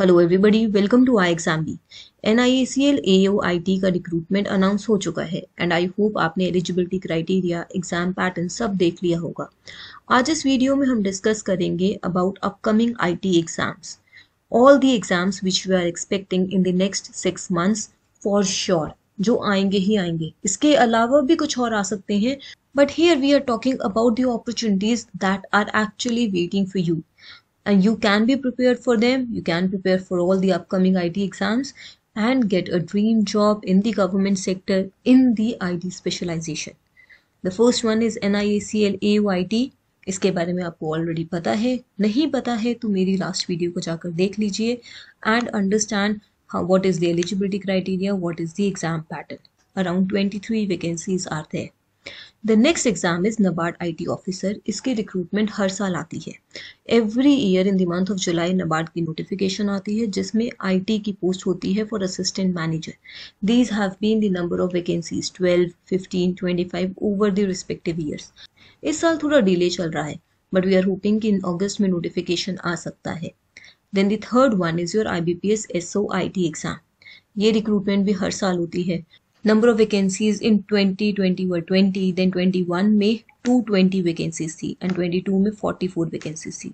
Hello everybody welcome to I exam B N I A C L A O I T का recruitment announce हो चुका है and I hope आपने eligibility criteria exam pattern सब देख लिया होगा आज इस वीडियो में हम डिस्कस करेंगे about upcoming I T exams all the exams which we are expecting in the next six months for sure जो आएंगे ही आएंगे इसके अलावा भी कुछ और आ सकते हैं but here we are talking about the opportunities that are actually waiting for you and you can be prepared for them you can prepare for all the upcoming IT exams and get a dream job in the government sector in the IT specialization the first one is NIACL AYT इसके बारे में आपको already पता है नहीं पता है तो मेरी लास्ट वीडियो को जाकर देख लीजिए and understand what is the eligibility criteria what is the exam pattern around 23 vacancies are there the next exam is NABARD IT officer इसकी रिक्रूटमेंट हर साल आती है every year in the month of July NABARD की नोटिफिकेशन आती है जिसमें IT की पोस्ट होती है for assistant manager these have been the number of vacancies 12, 15, 25 over the respective years इस साल थोड़ा डिले चल रहा है बट वी आर होपिंग कि इन ऑगस्ट में नोटिफिकेशन आ सकता है then third one is your I B P S S O I T exam ये रिक्रूटमेंट भी हर साल होती है number of vacancies in 2020 were 20 then 21 में 220 वैकेंसीज थी एंड 22 में 44 वैकेंसीज थी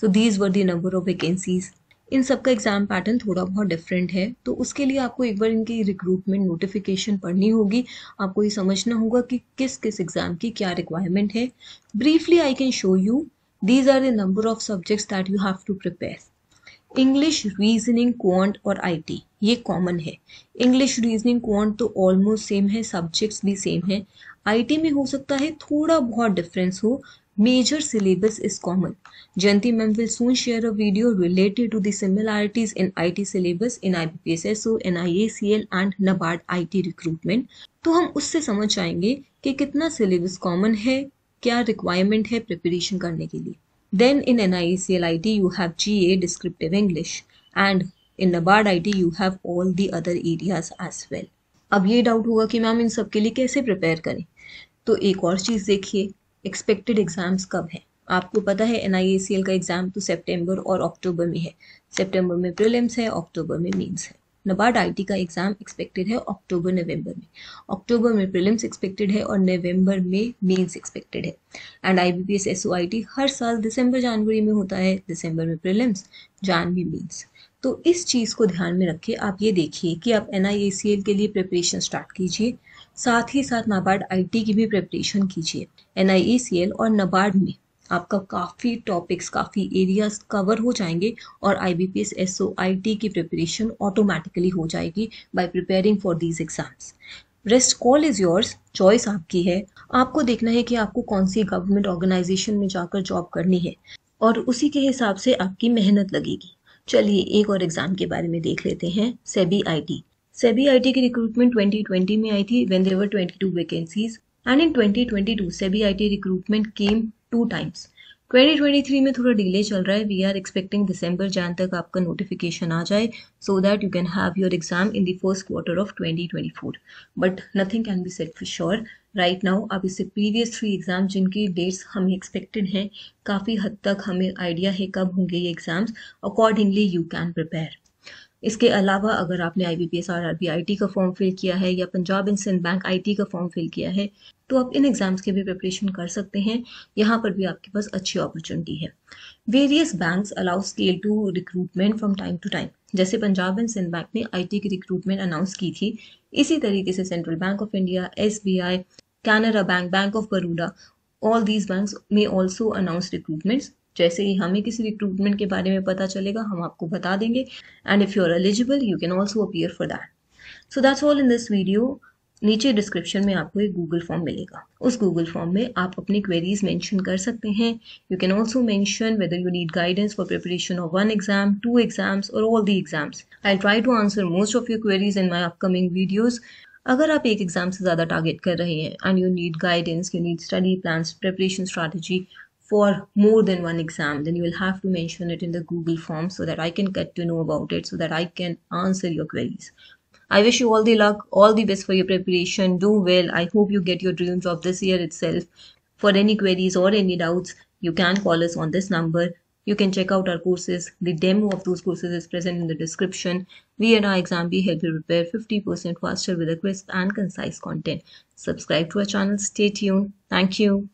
so these were the number of vacancies in सब का एग्ज़ाम पैटर्न थोड़ा बहुत डिफरेंट है तो उसके लिए आपको एक बार इनकी रिक्रूटमेंट नोटिफिकेशन पढ़नी होगी आपको ये समझना होगा कि किस किस एग्ज़ाम की क्या रिक्वायरमेंट है briefly I can show you these are the number of subjects that you have to prepare English reasoning quant और आईटी ये कॉमन है इंग्लिश रीजनिंग क्वांट तो ऑलमोस्ट सेम है सब्जेक्ट्स भी सेम है आईटी में हो सकता है थोड़ा बहुत डिफरेंस हो major syllabus is common Jayanti ma'am will soon share a video related to similarities in I syllabus in I B P and NABARD I recruitment तो हम उससे समझ आएंगे कि कितना सिलेबस कॉमन है क्या रिक्वायरमेंट है प्रिपरेशन करने के लिए Then in NIECL IT you have GA descriptive English and in NABARD IT you have all the other areas as well अब ये डाउट होगा कि मैम इन सब के लिए कैसे प्रिपेयर करें तो एक और चीज़ देखिए एक्सपेक्टेड एग्ज़ाम्स कब हैं आपको पता है एन e का एग्ज़ाम तो सेप्टेम्बर और अक्टूबर में है सेप्टेम्बर में प्रिलिम्स है अक्टूबर में मीन्स है नबार्ड आई का एग्जाम एक्सपेक्टेड है अक्टूबर नवंबर में अक्टूबर में प्रीलिम्स एक्सपेक्टेड है और नवंबर में मेंस एक्सपेक्टेड है एंड आई बी पी हर साल दिसंबर जनवरी में होता है दिसंबर में प्रीलिम्स जान मेंस तो इस चीज़ को ध्यान में रखिए आप ये देखिए कि आप एन के लिए प्रिपरेशन स्टार्ट कीजिए साथ ही साथ नाबार्ड आई की भी प्रिपरेशन कीजिए एन और नबार्ड में आपका काफ़ी टॉपिक्स काफ़ी एरियाज कवर हो जाएंगे और I B P S I T की प्रिपरेशन ऑटोमेटिकली हो जाएगी by preparing for these exams rest call is yours choice आपकी है आपको देखना है कि आपको कौन सी गवर्नमेंट ऑर्गेनाइजेशन में जाकर जॉब करनी है और उसी के हिसाब से आपकी मेहनत लगेगी चलिए एक और एग्ज़ाम के बारे में देख लेते हैं SEBI I T SEBI I T की रिक्रूटमेंट 2020 में आई थी when there were 22 vacancies and in 2022 SEBI I T recruitment came two times 2023 में थोड़ा डिले चल रहा है वी आर एक्सपेक्टिंग दिसंबर जान तक आपका नोटिफिकेशन आ जाए so that you can have your exam in the first quarter of 2024 but nothing can be set for sure right now अब इससे प्रीवियस थ्री एग्जाम जिनकी डेट्स हमें एक्सपेक्टेड हैं काफ़ी हद तक हमें आइडिया है कब होंगे ये exams accordingly you can prepare इसके अलावा अगर आपने आईबीपीएस और आरबीआईटी का फॉर्म फिल किया है या Punjab and Sind bank IT का फॉर्म फिल किया है तो आप इन एग्जाम्स के भी प्रिपरेशन कर सकते हैं यहाँ पर भी आपके पास अच्छी अपॉर्चुनिटी है various bank allow scale two recruitment from time to time जैसे पंजाब एंड सिंध बैंक ने आई की रिक्रूटमेंट अनाउंस की थी इसी तरीके से सेंट्रल बैंक ऑफ इंडिया एस Canara bank bank of Baroda all these bank में ऑल्सो अनाउंस रिक्रूटमेंट जैसे ही हमें किसी रिक्रूटमेंट के बारे में पता चलेगा हम आपको बता देंगे and if you are eligible you can also appear for that so that's all in this video नीचे डिस्क्रिप्शन में आपको एक गूगल फॉर्म मिलेगा उस गूगल फॉर्म में आप अपनी क्वेरीज मेंशन कर सकते हैं you can also mention whether you need guidance for preparation of one exam two exams और all the exams I try to answer most of your queries in my upcoming videos अगर आप एक exam से ज़्यादा target कर रहे हैं and you need guidance you need study plan preparation strategy for more than one exam then you will have to mention it in the google form so that i can get to know about it so that i can answer your queries i wish you all the luck all the best for your preparation do well i hope you get your dream job this year itself for any queries or any doubts you can call us on this number you can check out our courses. The demo of those courses is present in the description. We at our exam we help you prepare 50% faster with a crisp and concise content. Subscribe to our channel. Stay tuned. Thank you.